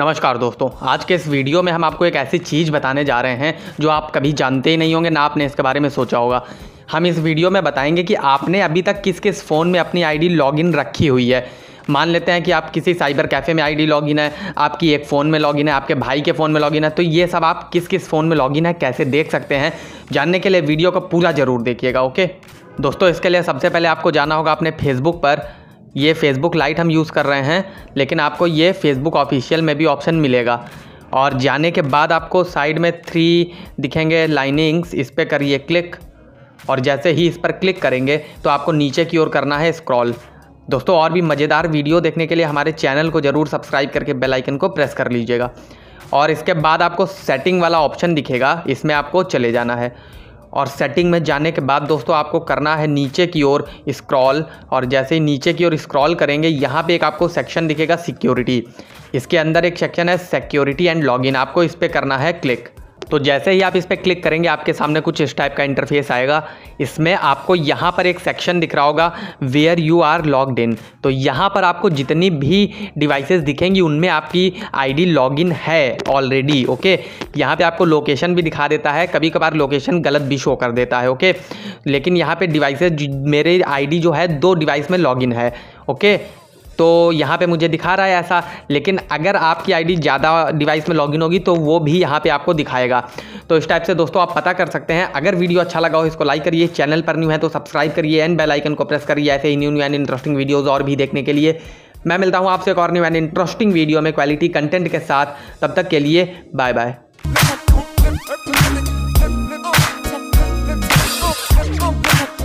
नमस्कार दोस्तों आज के इस वीडियो में हम आपको एक ऐसी चीज़ बताने जा रहे हैं जो आप कभी जानते ही नहीं होंगे ना आपने इसके बारे में सोचा होगा हम इस वीडियो में बताएंगे कि आपने अभी तक किस किस फ़ोन में अपनी आईडी लॉगिन रखी हुई है मान लेते हैं कि आप किसी साइबर कैफ़े में आईडी लॉगिन है आपकी एक फ़ोन में लॉगिन है आपके भाई के फ़ोन में लॉगिन है तो ये सब आप किस किस फ़ोन में लॉगिन है कैसे देख सकते हैं जानने के लिए वीडियो को पूरा ज़रूर देखिएगा ओके दोस्तों इसके लिए सबसे पहले आपको जाना होगा अपने फेसबुक पर ये फेसबुक लाइट हम यूज़ कर रहे हैं लेकिन आपको ये फेसबुक ऑफिशियल में भी ऑप्शन मिलेगा और जाने के बाद आपको साइड में थ्री दिखेंगे लाइनिंग्स इस पर करिए क्लिक और जैसे ही इस पर क्लिक करेंगे तो आपको नीचे की ओर करना है स्क्रॉल दोस्तों और भी मज़ेदार वीडियो देखने के लिए हमारे चैनल को ज़रूर सब्सक्राइब करके बेल आइकन को प्रेस कर लीजिएगा और इसके बाद आपको सेटिंग वाला ऑप्शन दिखेगा इसमें आपको चले जाना है और सेटिंग में जाने के बाद दोस्तों आपको करना है नीचे की ओर स्क्रॉल और जैसे ही नीचे की ओर स्क्रॉल करेंगे यहाँ पे एक आपको सेक्शन दिखेगा सिक्योरिटी इसके अंदर एक सेक्शन है सिक्योरिटी एंड लॉगिन आपको इस पर करना है क्लिक तो जैसे ही आप इस पर क्लिक करेंगे आपके सामने कुछ इस टाइप का इंटरफेस आएगा इसमें आपको यहाँ पर एक सेक्शन दिख रहा होगा where you are logged in तो यहाँ पर आपको जितनी भी डिवाइसेस दिखेंगी उनमें आपकी आईडी लॉगिन है ऑलरेडी ओके यहाँ पे आपको लोकेशन भी दिखा देता है कभी कभार लोकेशन गलत भी शो कर देता है ओके लेकिन यहाँ डिवाइसेज मेरी मेरे डी जो है दो डिवाइस में इन है ओके तो यहाँ पे मुझे दिखा रहा है ऐसा लेकिन अगर आपकी आईडी ज़्यादा डिवाइस में लॉगिन होगी तो वो भी यहाँ पे आपको दिखाएगा तो इस टाइप से दोस्तों आप पता कर सकते हैं अगर वीडियो अच्छा लगा हो इसको लाइक करिए चैनल पर न्यू है तो सब्सक्राइब करिए एंड बेल आइकन को प्रेस करिए ऐसे ही new new and interesting videos और भी देखने के लिए मैं मिलता हूँ आपसे एक और न्यू एंड इंटरेस्टिंग वीडियो में क्वालिटी कंटेंट के साथ तब तक के लिए बाय बाय